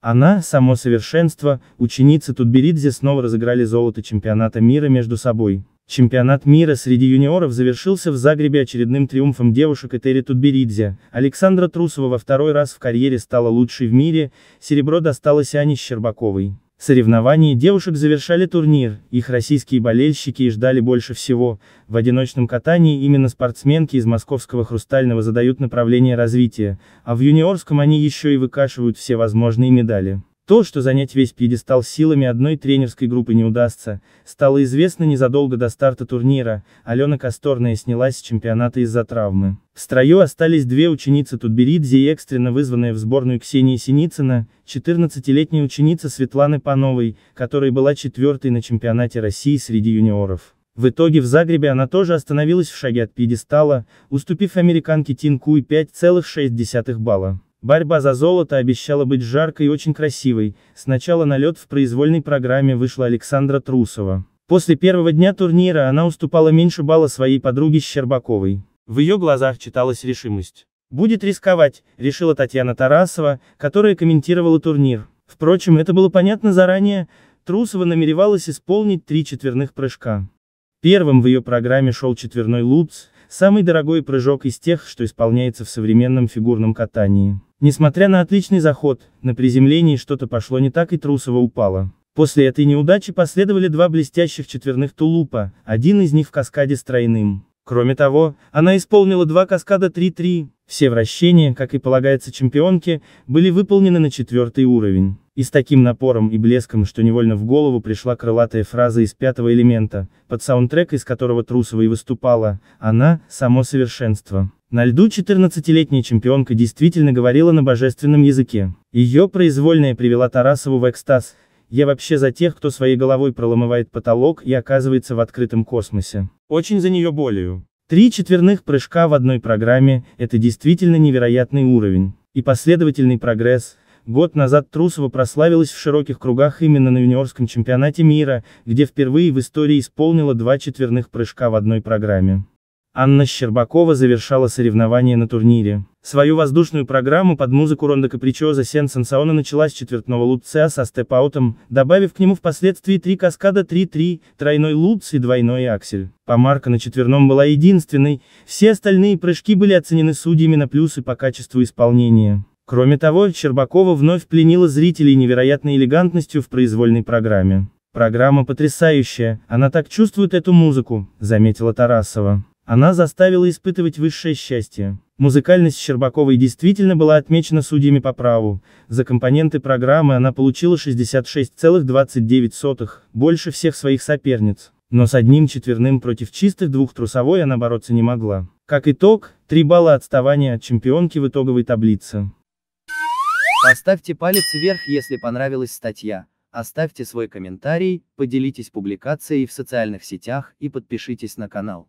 Она, само совершенство, ученица Тутберидзе снова разыграли золото чемпионата мира между собой. Чемпионат мира среди юниоров завершился в Загребе очередным триумфом девушек Этери Тутберидзе. Александра Трусова во второй раз в карьере стала лучшей в мире, серебро досталось Ане Щербаковой. Соревнования девушек завершали турнир, их российские болельщики и ждали больше всего, в одиночном катании именно спортсменки из московского «Хрустального» задают направление развития, а в юниорском они еще и выкашивают все возможные медали. То, что занять весь пьедестал силами одной тренерской группы не удастся, стало известно незадолго до старта турнира, Алена Косторная снялась с чемпионата из-за травмы. В строю остались две ученицы Тутберидзе и экстренно вызванная в сборную Ксения Синицына, 14-летняя ученица Светланы Пановой, которая была четвертой на чемпионате России среди юниоров. В итоге в Загребе она тоже остановилась в шаге от пьедестала, уступив американке Тинку и 5,6 балла. Борьба за золото обещала быть жаркой и очень красивой, сначала на лед в произвольной программе вышла Александра Трусова. После первого дня турнира она уступала меньше балла своей подруге Щербаковой. В ее глазах читалась решимость. «Будет рисковать», — решила Татьяна Тарасова, которая комментировала турнир. Впрочем, это было понятно заранее, Трусова намеревалась исполнить три четверных прыжка. Первым в ее программе шел четверной лупс, самый дорогой прыжок из тех, что исполняется в современном фигурном катании. Несмотря на отличный заход, на приземлении что-то пошло не так и Трусова упала. После этой неудачи последовали два блестящих четверных тулупа, один из них в каскаде с тройным. Кроме того, она исполнила два каскада 3-3, все вращения, как и полагается чемпионке, были выполнены на четвертый уровень. И с таким напором и блеском, что невольно в голову пришла крылатая фраза из пятого элемента, под саундтрек из которого Трусова и выступала, она – само совершенство. На льду 14-летняя чемпионка действительно говорила на божественном языке. Ее произвольная привела Тарасову в экстаз. Я вообще за тех, кто своей головой проломывает потолок и оказывается в открытом космосе. Очень за нее болею. Три четверных прыжка в одной программе – это действительно невероятный уровень. И последовательный прогресс. Год назад Трусова прославилась в широких кругах именно на юниорском чемпионате мира, где впервые в истории исполнила два четверных прыжка в одной программе. Анна Щербакова завершала соревнования на турнире. Свою воздушную программу под музыку Ронда Капричоза Сен Сансаона начала с четвертного лутца со степ-аутом, добавив к нему впоследствии три каскада 3-3, тройной лутц и двойной аксель. Помарка на четверном была единственной, все остальные прыжки были оценены судьями на плюсы по качеству исполнения. Кроме того, Щербакова вновь пленила зрителей невероятной элегантностью в произвольной программе. «Программа потрясающая, она так чувствует эту музыку», — заметила Тарасова. Она заставила испытывать высшее счастье. Музыкальность Щербаковой действительно была отмечена судьями по праву, за компоненты программы она получила 66,29, больше всех своих соперниц, но с одним четверным против чистых двух трусовой она бороться не могла. Как итог, 3 балла отставания от чемпионки в итоговой таблице. Поставьте палец вверх, если понравилась статья, оставьте свой комментарий, поделитесь публикацией в социальных сетях и подпишитесь на канал.